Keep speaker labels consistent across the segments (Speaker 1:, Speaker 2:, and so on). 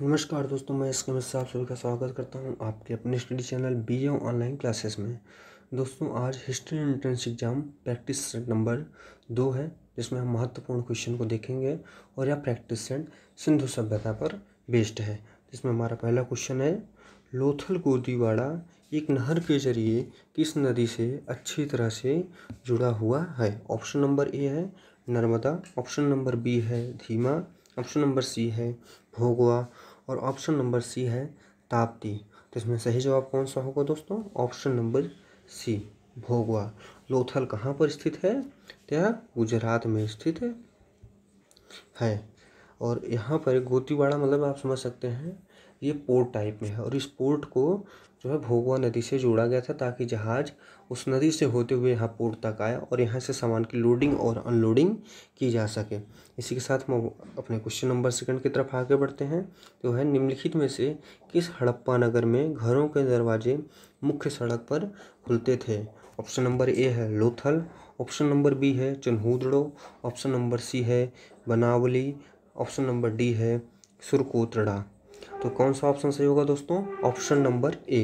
Speaker 1: नमस्कार दोस्तों मैं इसके मिश्रा आप सभी का स्वागत करता हूं आपके अपने study channel B A online classes में दोस्तों आज history entrance exam practice set number दो है जिसमें हम महत्वपूर्ण क्वेश्चन को देखेंगे और यह प्रैक्टिस सेट सिंधु सभ्यता पर बेस्ड है जिसमें हमारा पहला क्वेश्चन है लोथल गोदीवाड़ा एक नहर के जरिए किस नदी से अच्छी तरह से जुड़ा हुआ है ऑप्शन नंबर ए है नर्मदा ऑप्शन नंबर बी है धीमा ऑप्शन नंबर सी है भोगवा और ऑप्शन नंबर सी है ताप्ती तो इसमें सही जवाब कौन सा होगा दोस्तों option number C Bhogava Lothal कहाँ पर स्थित है तो यह गुजरात में स्थित है, है और यहाँ पर गोतीवाड़ा मतलब आप समझ सकते हैं ये पोर्ट टाइप में है और इस पोर्ट को जो है भोगवा नदी से जोड़ा गया था ताकि जहाज़ उस नदी से होते हुए यहाँ पोर्ट तक आए और यहाँ से सामान की लोडिंग और अनलोडिंग की जा सके इसी के साथ हम अपने क्वेश्चन नंबर सेकंड की तरफ आगे बढ़ते हैं तो है निम्नलिखित में से किस हड़प्पा नगर में घरों के दरवाजे मुख्य सड़क पर खुलते थे ऑप्शन नंबर ए है लोथल ऑप्शन नंबर बी है चन्हूदड़ो ऑप्शन नंबर सी है बनावली ऑप्शन नंबर डी है सुरकोतड़ा तो कौन सा ऑप्शन सही होगा दोस्तों ऑप्शन नंबर ए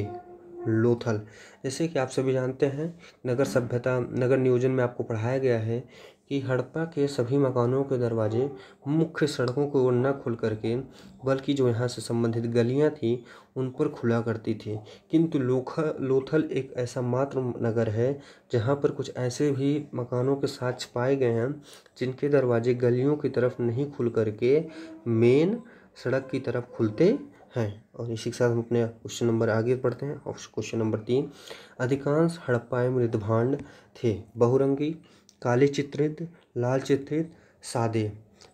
Speaker 1: लोथल जैसे कि आप सभी जानते हैं नगर सभ्यता नगर नियोजन में आपको पढ़ाया गया है कि हड़प्पा के सभी मकानों के दरवाजे मुख्य सड़कों को न खुल करके बल्कि जो यहाँ से संबंधित गलियाँ थीं उन पर खुला करती थी किंतु लोखल लोथल एक ऐसा मात्र नगर है जहाँ पर कुछ ऐसे भी मकानों के साक्ष पाए गए हैं जिनके दरवाजे गलियों की तरफ नहीं खुल करके मेन सड़क की तरफ खुलते हैं और इसी के साथ हम अपने क्वेश्चन नंबर आगे पढ़ते हैं ऑप्शन क्वेश्चन नंबर तीन अधिकांश हड़प्पाए मृदभांड थे बहुरंगी काले चित्रित लाल चित्रित सादे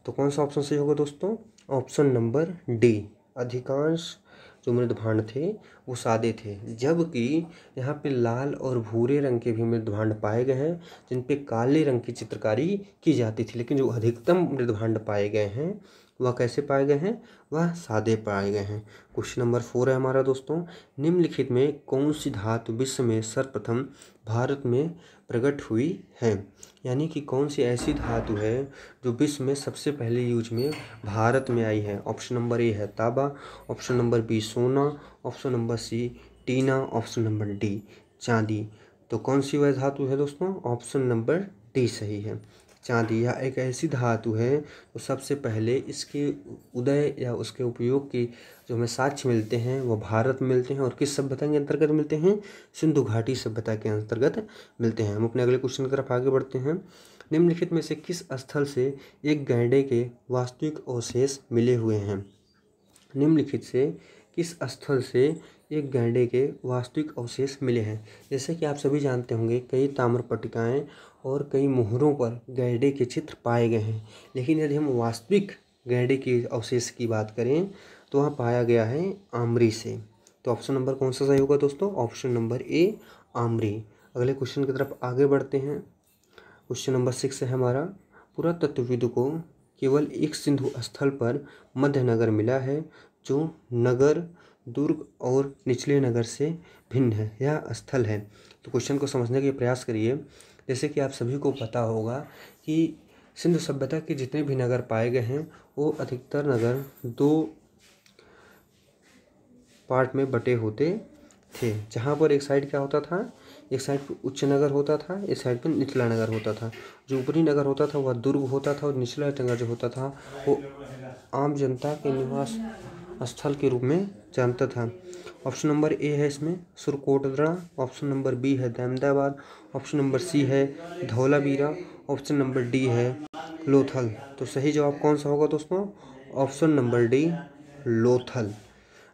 Speaker 1: तो कौन सा ऑप्शन सही होगा दोस्तों ऑप्शन नंबर डी अधिकांश जो मृदभांड थे वो सादे थे जबकि यहाँ पे लाल और भूरे रंग के भी मृदभांड पाए गए हैं जिन पे काले रंग की चित्रकारी की जाती थी लेकिन जो अधिकतम मृदभांड पाए गए हैं वह कैसे पाए गए हैं वह सादे पाए गए हैं क्वेश्चन नंबर फोर है हमारा दोस्तों निम्नलिखित में कौन सी धातु विश्व में सर्वप्रथम भारत में प्रकट हुई है यानी कि कौन सी ऐसी धातु है जो विश्व में सबसे पहले यूज में भारत में आई है ऑप्शन नंबर ए है ताबा ऑप्शन नंबर बी सोना ऑप्शन नंबर सी टीना ऑप्शन नंबर डी चांदी तो कौन सी वह धातु है दोस्तों ऑप्शन नंबर डी सही है चांदी या एक ऐसी धातु है जो तो सबसे पहले इसके उदय या उसके उपयोग की जो हमें साक्ष्य मिलते हैं वो भारत में मिलते हैं और किस सभ्यता के अंतर्गत मिलते हैं सिंधु घाटी सभ्यता के अंतर्गत मिलते हैं हम अपने अगले क्वेश्चन की तरफ आगे बढ़ते हैं निम्नलिखित में से किस स्थल से एक गैंडे के वास्तविक अवशेष मिले हुए हैं निम्नलिखित से किस स्थल से एक गैंडे के वास्तविक अवशेष मिले हैं जैसे कि आप सभी जानते होंगे कई ताम्र और कई मोहरों पर गैडे के चित्र पाए गए हैं लेकिन यदि हम वास्तविक गैडे के अवशेष की बात करें तो वहाँ पाया गया है आमरी से तो ऑप्शन नंबर कौन सा सही होगा दोस्तों ऑप्शन नंबर ए आमरी अगले क्वेश्चन की तरफ आगे बढ़ते हैं क्वेश्चन नंबर सिक्स है हमारा पुरातत्वविद को केवल एक सिंधु स्थल पर मध्य नगर मिला है जो नगर दुर्ग और निचले नगर से भिन्न है यह स्थल है तो क्वेश्चन को समझने के प्रयास करिए जैसे कि आप सभी को पता होगा कि सिंधु सभ्यता के जितने भी नगर पाए गए हैं वो अधिकतर नगर दो पार्ट में बटे होते थे जहाँ पर एक साइड क्या होता था एक साइड पर उच्च नगर होता था एक साइड पर निचला नगर होता था जो ऊपरी नगर होता था वह दुर्ग होता था और निचला नगर जो होता था वो आम जनता के निवास स्थल के रूप में जानता था ऑप्शन नंबर ए है इसमें सुरकोटरा ऑप्शन नंबर बी है अहमदाबाद ऑप्शन नंबर सी है धौलावीरा ऑप्शन नंबर डी है लोथल तो सही जवाब कौन सा होगा दोस्तों ऑप्शन नंबर डी लोथल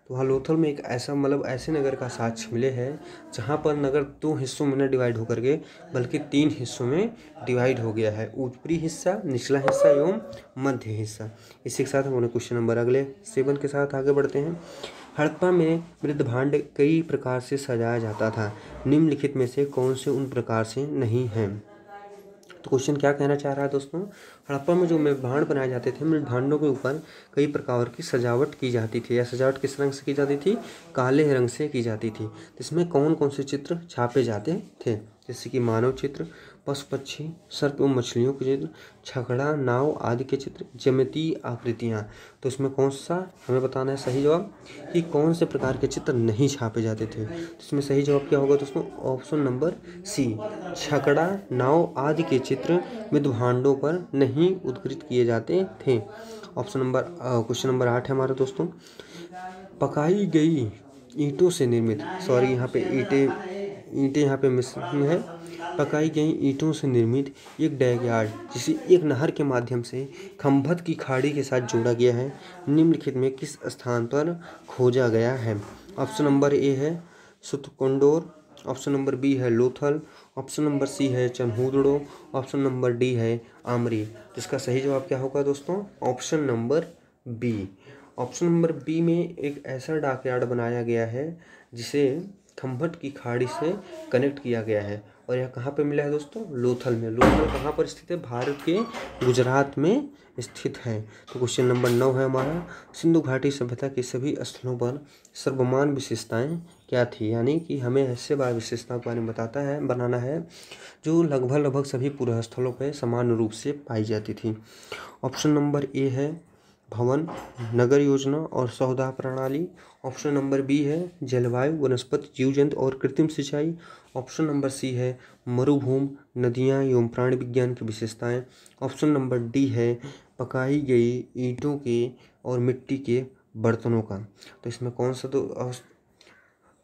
Speaker 1: तो वहाँ लोथल में एक ऐसा मतलब ऐसे नगर का साक्ष मिले है जहाँ पर नगर दो हिस्सों में न डिवाइड होकर के बल्कि तीन हिस्सों में डिवाइड हो गया है ऊपरी हिस्सा निचला हिस्सा एवं मध्य हिस्सा इसी के साथ हम उन्हें क्वेश्चन नंबर अगले सेवन के साथ आगे बढ़ते हैं हड़प्पा में मृद भांड कई प्रकार से सजाया जाता था निम्नलिखित में से कौन से उन प्रकार से नहीं हैं तो क्वेश्चन क्या कहना चाह रहा है दोस्तों हड़प्पा में जो मृदभांड बनाए जाते थे मृदभांडों के ऊपर कई प्रकार की सजावट की जाती थी या सजावट किस रंग से की जाती थी काले रंग से की जाती थी इसमें कौन कौन से चित्र छापे जाते थे जैसे कि मानव चित्र पशु पक्षी सर्प एवं मछलियों के चित्र छगड़ा नाव आदि के चित्र जमती आकृतियाँ तो इसमें कौन सा हमें बताना है सही जवाब कि कौन से प्रकार के चित्र नहीं छापे जाते थे तो इसमें सही जवाब क्या होगा दोस्तों ऑप्शन नंबर सी छकड़ा नाव आदि के चित्र विद्भांडों पर नहीं उत्कृत किए जाते थे ऑप्शन नंबर क्वेश्चन नंबर आठ है हमारे दोस्तों पकाई गई ईंटों से निर्मित सॉरी यहाँ पे ईंटें ईंटें यहाँ पे मिश्रण है पकाई गई ईंटों से निर्मित एक यार्ड जिसे एक नहर के माध्यम से खंभत की खाड़ी के साथ जोड़ा गया है निम्नलिखित में किस स्थान पर खोजा गया है ऑप्शन नंबर ए है सुतकोंडोर ऑप्शन नंबर बी है लोथल ऑप्शन नंबर सी है चमहूदड़ो ऑप्शन नंबर डी है आमरी जिसका सही जवाब क्या होगा दोस्तों option number B option number B में एक ऐसा डाकयार्ड बनाया गया है जिसे थम्भट की खाड़ी से कनेक्ट किया गया है और यह कहाँ पर मिला है दोस्तों लोथल में लोथल कहाँ पर स्थित है भारत के गुजरात में स्थित है तो क्वेश्चन नंबर नौ है हमारा सिंधु घाटी सभ्यता के सभी स्थलों पर सर्वमान विशेषताएं क्या थी यानी कि हमें ऐसे बार विशेषताओं के बारे में बताता है बनाना है जो लगभग लगभग सभी पूर्व स्थलों पर समान रूप से पाई जाती थी ऑप्शन नंबर ए है भवन नगर योजना और सौदा प्रणाली ऑप्शन नंबर बी है जलवायु वनस्पति जीव जंतु और कृत्रिम सिंचाई ऑप्शन नंबर सी है मरुभूमि नदियाँ एवं प्राणी विज्ञान की विशेषताएं ऑप्शन नंबर डी है पकाई गई ईंटों के और मिट्टी के बर्तनों का तो इसमें कौन सा तो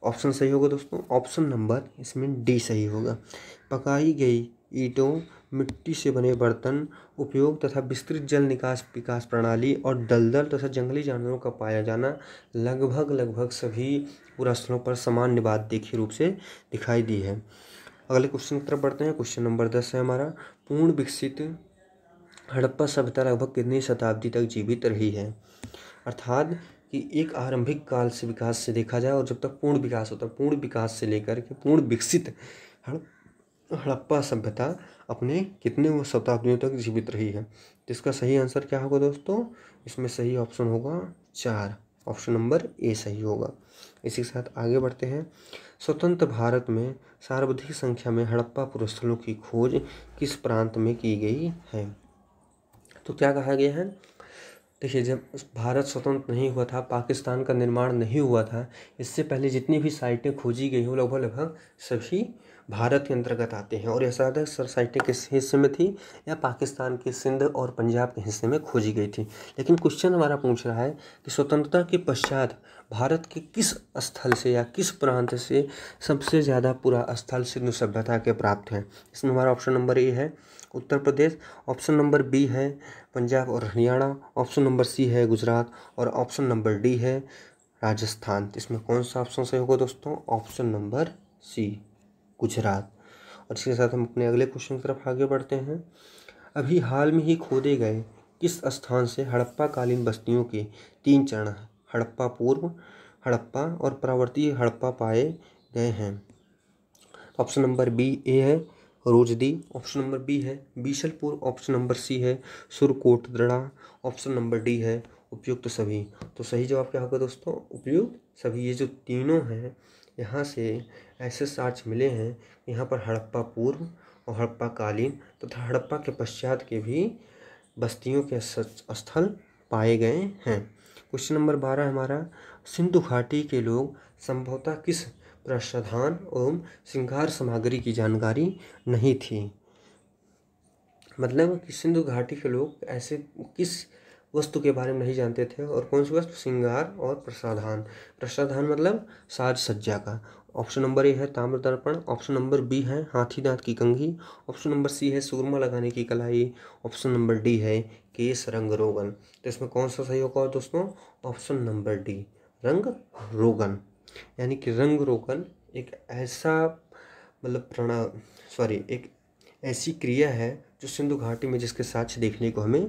Speaker 1: ऑप्शन सही होगा दोस्तों ऑप्शन नंबर इसमें डी सही होगा पकाई गई ईंटों मिट्टी से बने बर्तन उपयोग तथा विस्तृत जल निकास विकास प्रणाली और दलदल तथा जंगली जानवरों का पाया जाना लगभग लगभग सभी पुरास्थलों पर समान बात देखी रूप से दिखाई दी है अगले क्वेश्चन की तरफ बढ़ते हैं क्वेश्चन नंबर दस है हमारा पूर्ण विकसित हड़प्पा सभ्यता लगभग कितनी शताब्दी तक जीवित रही है अर्थात कि एक आरंभिक काल से विकास से देखा जाए और जब तक पूर्ण विकास होता है पूर्ण विकास से लेकर के पूर्ण विकसित हड़प हड़प्पा सभ्यता अपने कितने वो शताब्दियों तक जीवित रही है जिसका सही आंसर क्या होगा दोस्तों इसमें सही ऑप्शन होगा चार ऑप्शन नंबर ए सही होगा इसी के साथ आगे बढ़ते हैं स्वतंत्र भारत में सर्वाधिक संख्या में हड़प्पा पुरस्थलों की खोज किस प्रांत में की गई है तो क्या कहा गया है देखिए जब भारत स्वतंत्र नहीं हुआ था पाकिस्तान का निर्माण नहीं हुआ था इससे पहले जितनी भी साइटें खोजी गई हैं लगभग लगभग सभी भारत के अंतर्गत आते हैं और यह ज़्यादा साइटें किस हिस्से में थी या पाकिस्तान के सिंध और पंजाब के हिस्से में खोजी गई थी लेकिन क्वेश्चन हमारा पूछ रहा है कि स्वतंत्रता के पश्चात भारत के किस स्थल से या किस प्रांत से सबसे ज़्यादा पूरा स्थल सिंधु सभ्यता के प्राप्त है इसमें हमारा ऑप्शन नंबर ए है Uttar Pradesh option number B है पंजाब और हरियाणा ऑप्शन नंबर सी है गुजरात और ऑप्शन नंबर डी है राजस्थान तो इसमें कौन सा ऑप्शन सही होगा दोस्तों ऑप्शन नंबर सी गुजरात और इसके साथ हम अपने अगले क्वेश्चन की तरफ आगे बढ़ते हैं अभी हाल में ही खोदे गए किस स्थान से हड़प्पा कालीन बस्तियों के तीन चरण हड़प्पा पूर्व हड़प्पा और प्रावर्ती हड़प्पा पाए गए हैं ऑप्शन नंबर बी ए है रोजदी ऑप्शन नंबर बी है बीसलपुर ऑप्शन नंबर सी है सुरकोटदड़ा ऑप्शन नंबर डी है उपयुक्त सभी तो सही जवाब क्या होगा दोस्तों उपयुक्त सभी ये जो तीनों हैं यहाँ से ऐसे साक्ष मिले हैं यहाँ पर हड़प्पा पूर्व और हड़प्पा कालीन तथा तो हड़प्पा के पश्चात के भी बस्तियों के स्थल पाए गए हैं क्वेश्चन नंबर बारह हमारा सिंधु घाटी के लोग संभवतः किस प्रसाधान एवं श्रृंगार सामग्री की जानकारी नहीं थी मतलब कि सिंधु घाटी के लोग ऐसे किस वस्तु के बारे में नहीं जानते थे और कौन सी वस्तु श्रृंगार और प्रसाधान प्रसाधान मतलब साज सज्जा का ऑप्शन नंबर ए है ताम्र दर्पण ऑप्शन नंबर बी है हाथी दांत की कंघी ऑप्शन नंबर सी है सूरमा लगाने की कलाई ऑप्शन नंबर डी है केस रंग रोगन तो इसमें कौन सा सही होगा दोस्तों ऑप्शन नंबर डी रंग रोगन यानी कि रंग रोगन एक ऐसा मतलब प्रणा सॉरी एक ऐसी क्रिया है जो सिंधु घाटी में जिसके साक्ष देखने को हमें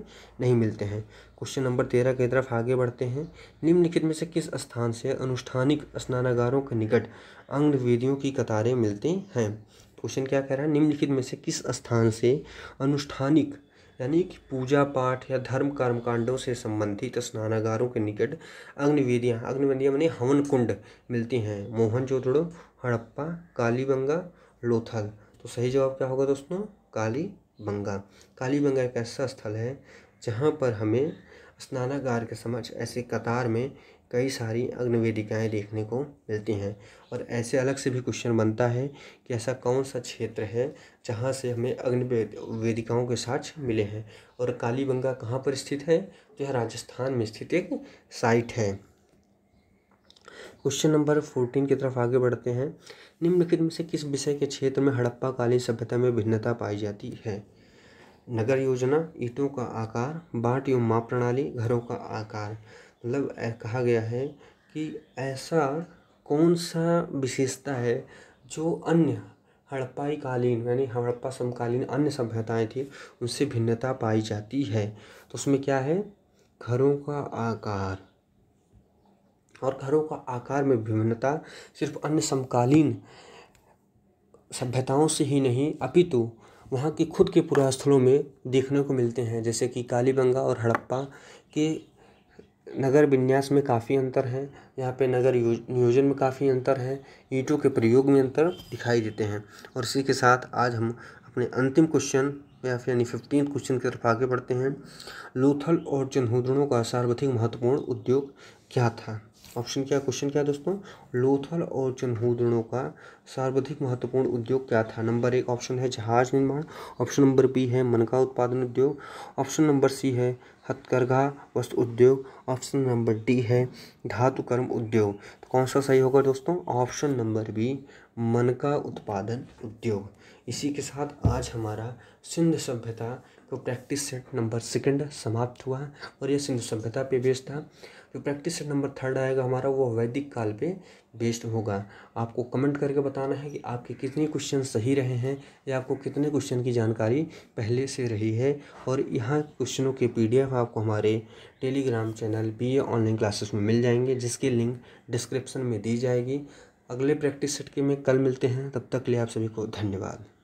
Speaker 1: नहीं मिलते हैं क्वेश्चन नंबर तेरह की तरफ आगे बढ़ते हैं निम्नलिखित में से किस स्थान से अनुष्ठानिक स्नानागारों के निकट अंग वेदियों की कतारें मिलती हैं क्वेश्चन क्या कह रहा है निम्नलिखित में से किस स्थान से अनुष्ठानिक यानी कि पूजा पाठ या धर्म कर्मकांडों से संबंधित स्नानागारों के निकट अग्निवेदियाँ अग्निवेदियाँ मानी हवन कुंड मिलती हैं मोहनजोदड़ो हड़प्पा कालीबंगा लोथल तो सही जवाब क्या होगा दोस्तों कालीबंगा कालीबंगा एक ऐसा स्थल है जहाँ पर हमें स्नानागार के समक्ष ऐसे कतार में कई सारी अग्निवेदिकाएँ देखने को मिलती हैं और ऐसे अलग से भी क्वेश्चन बनता है कि ऐसा कौन सा क्षेत्र है जहाँ से हमें अग्नि वेदिकाओं के साक्ष मिले हैं और कालीबंगा कहाँ पर स्थित है जो यह राजस्थान में स्थित एक साइट है क्वेश्चन नंबर फोर्टीन की तरफ आगे बढ़ते हैं निम्नलिखित में से किस विषय के क्षेत्र में हड़प्पा कालीन सभ्यता में भिन्नता पाई जाती है नगर योजना ईंटों का आकार बाट एवं माप प्रणाली घरों का आकार मतलब कहा गया है कि ऐसा कौन सा विशेषता है जो अन्य हड़प्पाई कालीन यानी हड़प्पा समकालीन अन्य सभ्यताएं थी उनसे भिन्नता पाई जाती है तो उसमें क्या है घरों का आकार और घरों का आकार में विभिन्नता सिर्फ अन्य समकालीन सभ्यताओं से ही नहीं अपितु वहाँ के खुद के पुरास्थलों में देखने को मिलते हैं जैसे कि कालीबंगा और हड़प्पा के नगर विन्यास में काफ़ी अंतर है यहाँ पे नगर नियोजन में काफ़ी अंतर है ईंटों के प्रयोग में अंतर दिखाई देते हैं और इसी के साथ आज हम अपने अंतिम क्वेश्चन या फिर यानी फिफ्टीन क्वेश्चन की तरफ आगे बढ़ते हैं लोथल और जन्हूदड़ों का सार्वधिक महत्वपूर्ण उद्योग क्या था ऑप्शन क्या क्वेश्चन क्या दोस्तों लोथल और चन्हूदड़ों का सर्वाधिक महत्वपूर्ण उद्योग क्या था नंबर एक ऑप्शन है जहाज निर्माण ऑप्शन नंबर बी है मनका उत्पादन उद्योग ऑप्शन नंबर सी है हथकरघा वस्त्र उद्योग ऑप्शन नंबर डी है धातुकर्म उद्योग तो कौन सा सही होगा दोस्तों ऑप्शन नंबर बी मनका उत्पादन उद्योग इसी के साथ आज हमारा सिंध सभ्यता का तो प्रैक्टिस सेट नंबर सेकंड समाप्त हुआ और यह सिंध सभ्यता पे बेस्ट था जो प्रैक्टिस सेट नंबर थर्ड आएगा हमारा वो वैदिक काल पे बेस्ड होगा आपको कमेंट करके बताना है कि आपके कितने क्वेश्चन सही रहे हैं या आपको कितने क्वेश्चन की जानकारी पहले से रही है और यहाँ क्वेश्चनों के पीडीएफ आपको हमारे Telegram channel B online classes में मिल जाएंगे जिसकी लिंक डिस्क्रिप्सन में दी जाएगी अगले प्रैक्टिस सेट के में कल मिलते हैं तब तक लिए आप सभी को धन्यवाद